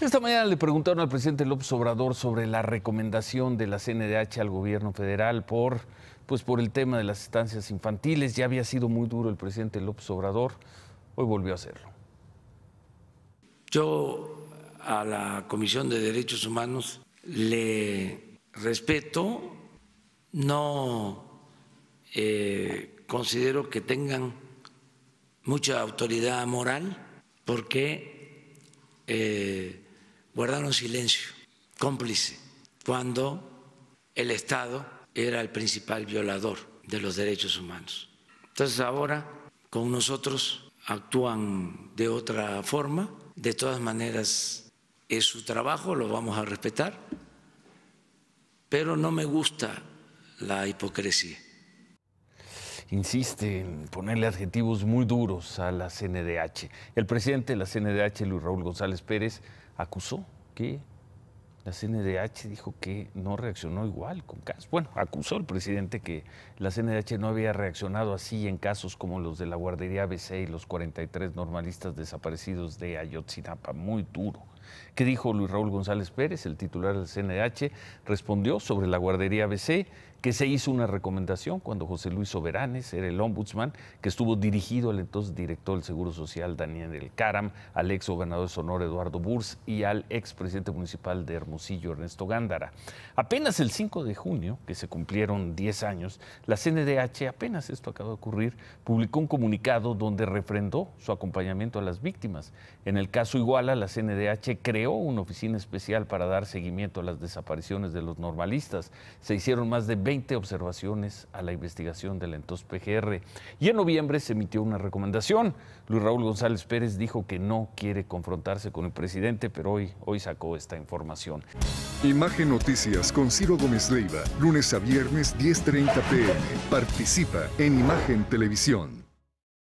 Esta mañana le preguntaron al presidente López Obrador sobre la recomendación de la CNDH al gobierno federal por, pues por el tema de las estancias infantiles. Ya había sido muy duro el presidente López Obrador, hoy volvió a hacerlo. Yo a la Comisión de Derechos Humanos le respeto, no eh, considero que tengan mucha autoridad moral porque... Eh, guardaron silencio cómplice cuando el Estado era el principal violador de los derechos humanos. Entonces ahora con nosotros actúan de otra forma, de todas maneras es su trabajo, lo vamos a respetar, pero no me gusta la hipocresía insiste en ponerle adjetivos muy duros a la CNDH. El presidente de la CNDH, Luis Raúl González Pérez, acusó que la CNDH dijo que no reaccionó igual con casos. Bueno, acusó el presidente que la CNDH no había reaccionado así en casos como los de la guardería ABC y los 43 normalistas desaparecidos de Ayotzinapa. Muy duro que dijo Luis Raúl González Pérez, el titular del CNDH Respondió sobre la guardería BC que se hizo una recomendación cuando José Luis Soberanes era el ombudsman, que estuvo dirigido al entonces director del Seguro Social Daniel El Caram, al ex gobernador de Sonora Eduardo Burs y al ex presidente municipal de Hermosillo Ernesto Gándara. Apenas el 5 de junio, que se cumplieron 10 años, la CNDH, apenas esto acaba de ocurrir, publicó un comunicado donde refrendó su acompañamiento a las víctimas. En el caso Iguala, la CNDH creó una oficina especial para dar seguimiento a las desapariciones de los normalistas. Se hicieron más de 20 observaciones a la investigación del entonces PGR. Y en noviembre se emitió una recomendación. Luis Raúl González Pérez dijo que no quiere confrontarse con el presidente, pero hoy, hoy sacó esta información. Imagen Noticias con Ciro Gómez Leiva, lunes a viernes 10.30 pm. Participa en Imagen Televisión.